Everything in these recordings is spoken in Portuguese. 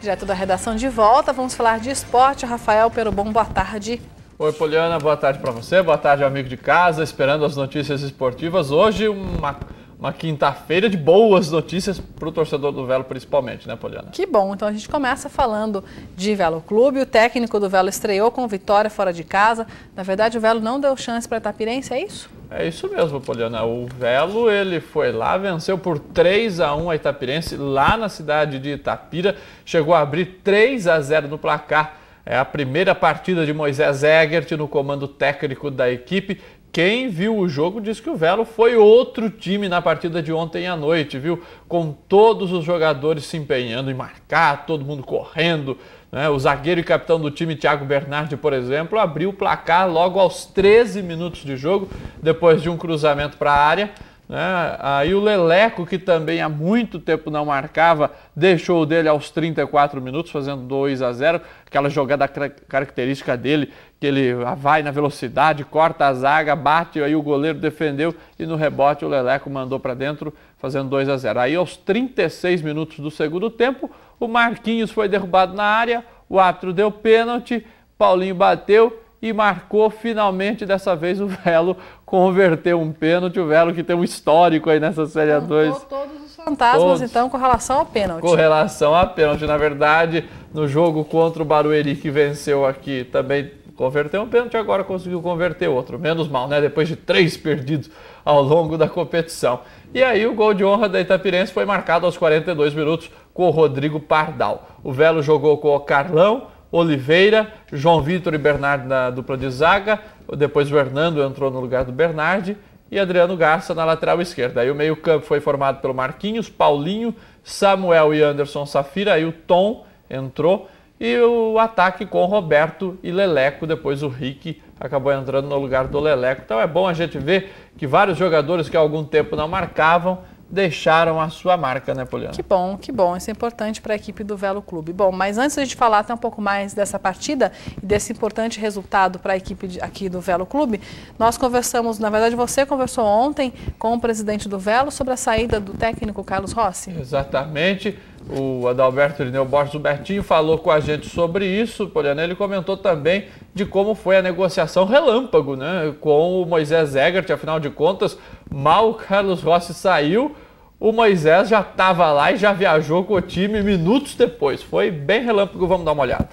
Direto da redação de volta, vamos falar de esporte. Rafael Perobon, boa tarde. Oi, Poliana, boa tarde para você, boa tarde, amigo de casa. Esperando as notícias esportivas. Hoje, uma uma quinta-feira de boas notícias para o torcedor do Velo, principalmente, né, Poliana? Que bom. Então a gente começa falando de Velo Clube. O técnico do Velo estreou com vitória fora de casa. Na verdade, o Velo não deu chance para a Itapirense, é isso? É isso mesmo, Poliana. O Velo ele foi lá, venceu por 3 a 1 a Itapirense lá na cidade de Itapira. Chegou a abrir 3 a 0 no placar. É a primeira partida de Moisés Egert no comando técnico da equipe quem viu o jogo disse que o Velo foi outro time na partida de ontem à noite, viu? Com todos os jogadores se empenhando em marcar, todo mundo correndo. Né? O zagueiro e capitão do time, Thiago Bernardi, por exemplo, abriu o placar logo aos 13 minutos de jogo, depois de um cruzamento para a área. Né? Aí o Leleco, que também há muito tempo não marcava, deixou o dele aos 34 minutos, fazendo 2 a 0 Aquela jogada característica dele, que ele ah, vai na velocidade, corta a zaga, bate, aí o goleiro defendeu e no rebote o Leleco mandou para dentro, fazendo 2 a 0 Aí aos 36 minutos do segundo tempo, o Marquinhos foi derrubado na área, o árbitro deu pênalti, Paulinho bateu e marcou finalmente dessa vez o Velo, converteu um pênalti, o Velo que tem um histórico aí nessa Série A2. todos os fantasmas todos. então com relação ao pênalti. Com relação a pênalti, na verdade, no jogo contra o Barueri que venceu aqui também converteu um pênalti, agora conseguiu converter outro. Menos mal, né? Depois de três perdidos ao longo da competição. E aí o gol de honra da Itapirense foi marcado aos 42 minutos com o Rodrigo Pardal. O Velo jogou com o Carlão, Oliveira, João Vitor e Bernardo na dupla de zaga, depois o Hernando entrou no lugar do Bernardo e Adriano Garça na lateral esquerda. Aí o meio-campo foi formado pelo Marquinhos, Paulinho, Samuel e Anderson Safira, aí o Tom entrou e o ataque com Roberto e Leleco, depois o Rick acabou entrando no lugar do Leleco. Então é bom a gente ver que vários jogadores que há algum tempo não marcavam deixaram a sua marca, né, Poliana? Que bom, que bom. Isso é importante para a equipe do Velo Clube. Bom, mas antes de falar até um pouco mais dessa partida e desse importante resultado para a equipe de, aqui do Velo Clube, nós conversamos, na verdade, você conversou ontem com o presidente do Velo sobre a saída do técnico Carlos Rossi. Exatamente. O Adalberto Irineu Borges, o Bertinho, falou com a gente sobre isso, Poliana. Ele comentou também de como foi a negociação relâmpago né, com o Moisés Egert. Afinal de contas, mal o Carlos Rossi saiu, o Moisés já estava lá e já viajou com o time minutos depois. Foi bem relâmpago, vamos dar uma olhada.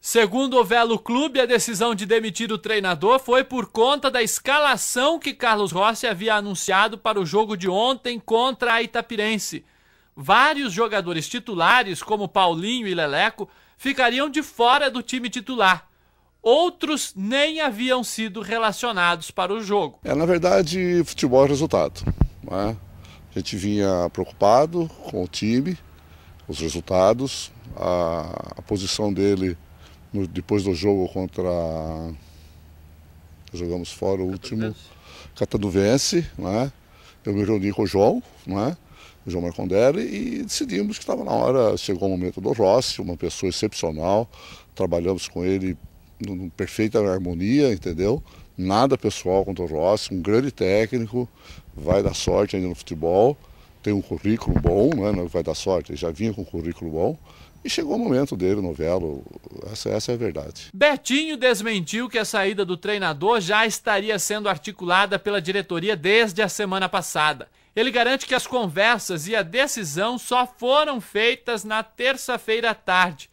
Segundo o Velo Clube, a decisão de demitir o treinador foi por conta da escalação que Carlos Rossi havia anunciado para o jogo de ontem contra a Itapirense. Vários jogadores titulares, como Paulinho e Leleco, ficariam de fora do time titular. Outros nem haviam sido relacionados para o jogo. É, na verdade, futebol é resultado. Né? A gente vinha preocupado com o time, os resultados, a, a posição dele no, depois do jogo contra. Jogamos fora o último. Cataduvense, né? Eu me reuni com o João, né? o João Marcondelli, e decidimos que estava na hora, chegou o momento do Rossi, uma pessoa excepcional, trabalhamos com ele perfeita harmonia, entendeu? Nada pessoal contra o Rossi, um grande técnico, vai dar sorte ainda no futebol, tem um currículo bom, né? né vai dar sorte, ele já vinha com um currículo bom, e chegou o momento dele no essa, essa, é a verdade. Betinho desmentiu que a saída do treinador já estaria sendo articulada pela diretoria desde a semana passada. Ele garante que as conversas e a decisão só foram feitas na terça-feira à tarde,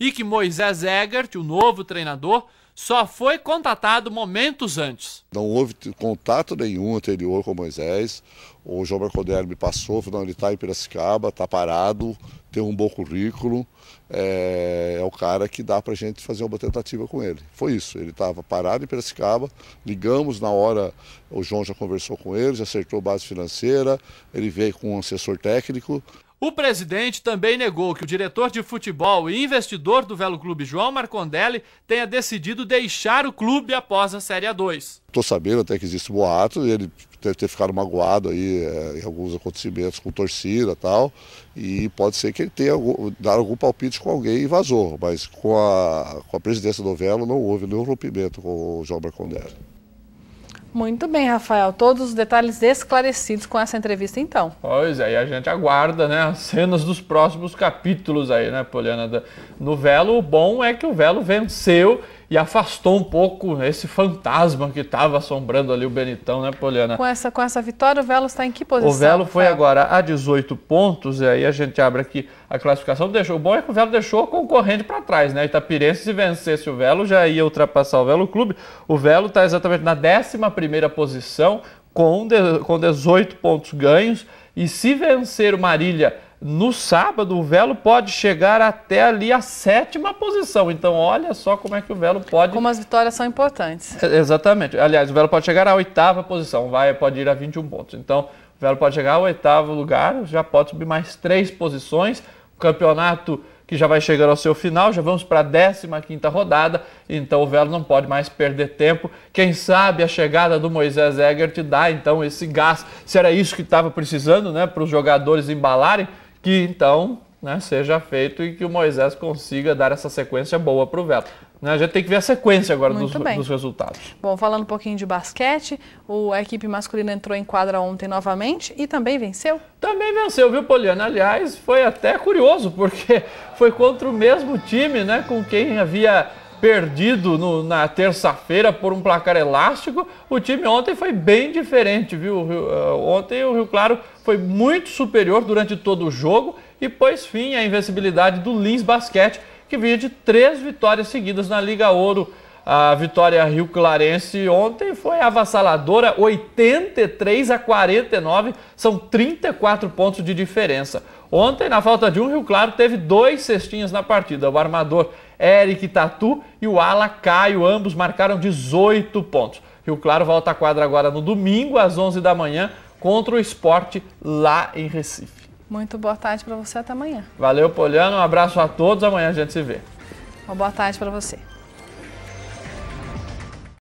e que Moisés Egert, o novo treinador, só foi contatado momentos antes. Não houve contato nenhum anterior com Moisés. O João Marconelli me passou, falou, ele está em Piracicaba, está parado, tem um bom currículo, é, é o cara que dá para a gente fazer uma tentativa com ele. Foi isso, ele estava parado em Piracicaba, ligamos na hora, o João já conversou com ele, já acertou base financeira, ele veio com um assessor técnico. O presidente também negou que o diretor de futebol e investidor do Velo Clube, João Marcondelli, tenha decidido deixar o clube após a Série A2. Estou sabendo até que existe boato, ele deve ter ficado magoado aí é, em alguns acontecimentos com torcida e tal, e pode ser que ele tenha dado algum palpite com alguém e vazou, mas com a, com a presidência do Velo não houve nenhum rompimento com o João Marcondelli. Muito bem, Rafael. Todos os detalhes esclarecidos com essa entrevista, então. Pois é, e a gente aguarda né, as cenas dos próximos capítulos aí, né, Poliana? No Velo, o bom é que o Velo venceu e afastou um pouco esse fantasma que estava assombrando ali o Benitão, né, Poliana? Com essa, com essa vitória, o Velo está em que posição? O Velo foi agora a 18 pontos, e aí a gente abre aqui a classificação. Deixou, o bom é que o Velo deixou o concorrente para trás, né? Itapirense, se vencesse o Velo, já ia ultrapassar o Velo Clube. O Velo está exatamente na 11 posição, com, de, com 18 pontos ganhos, e se vencer o Marília no sábado, o Velo pode chegar até ali a sétima posição. Então, olha só como é que o Velo pode. Como as vitórias são importantes. É, exatamente. Aliás, o Velo pode chegar à oitava posição, vai, pode ir a 21 pontos. Então, o Velo pode chegar ao oitavo lugar, já pode subir mais três posições. O campeonato que já vai chegando ao seu final, já vamos para a 15 quinta rodada, então o Velo não pode mais perder tempo. Quem sabe a chegada do Moisés Egger te dá então esse gás, se era isso que estava precisando, né, para os jogadores embalarem, que então né, seja feito e que o Moisés consiga dar essa sequência boa para o Veto. Né, a gente tem que ver a sequência agora dos, dos, resultados. Bom, falando um pouquinho de basquete, o, a equipe masculina entrou em quadra ontem novamente e também venceu. Também venceu, viu, Poliana? Aliás, foi até curioso, porque foi contra o mesmo time né, com quem havia perdido no, na terça-feira por um placar elástico, o time ontem foi bem diferente, viu? Eh, ontem o Rio Claro foi muito superior durante todo o jogo e pôs fim à invencibilidade do Lins Basquete, que vinha de três vitórias seguidas na Liga Ouro. A vitória Rio Clarense ontem foi avassaladora, 83 a 49, são 34 pontos de diferença. Ontem, na falta de um, Rio Claro teve dois cestinhas na partida. O armador Eric Tatu e o ala Caio, ambos marcaram 18 pontos. Rio Claro volta à quadra agora no domingo, às 11 da manhã, contra o esporte lá em Recife. Muito boa tarde para você, até amanhã. Valeu, Poliano, um abraço a todos, amanhã a gente se vê. Uma boa tarde para você.